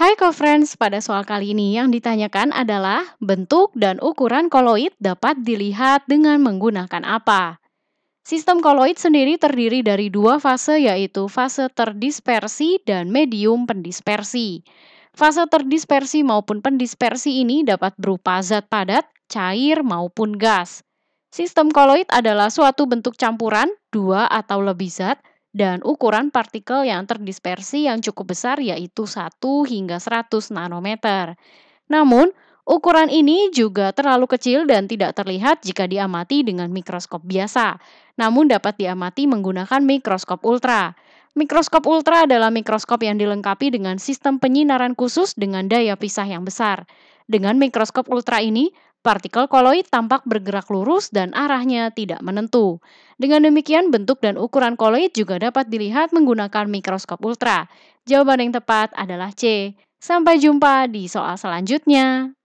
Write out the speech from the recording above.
Hai co-friends, pada soal kali ini yang ditanyakan adalah bentuk dan ukuran koloid dapat dilihat dengan menggunakan apa? Sistem koloid sendiri terdiri dari dua fase yaitu fase terdispersi dan medium pendispersi. Fase terdispersi maupun pendispersi ini dapat berupa zat padat, cair, maupun gas. Sistem koloid adalah suatu bentuk campuran, dua atau lebih zat, dan ukuran partikel yang terdispersi yang cukup besar yaitu 1 hingga 100 nanometer. Namun, ukuran ini juga terlalu kecil dan tidak terlihat jika diamati dengan mikroskop biasa, namun dapat diamati menggunakan mikroskop ultra. Mikroskop ultra adalah mikroskop yang dilengkapi dengan sistem penyinaran khusus dengan daya pisah yang besar. Dengan mikroskop ultra ini, Partikel koloid tampak bergerak lurus dan arahnya tidak menentu. Dengan demikian, bentuk dan ukuran koloid juga dapat dilihat menggunakan mikroskop ultra. Jawaban yang tepat adalah C. Sampai jumpa di soal selanjutnya.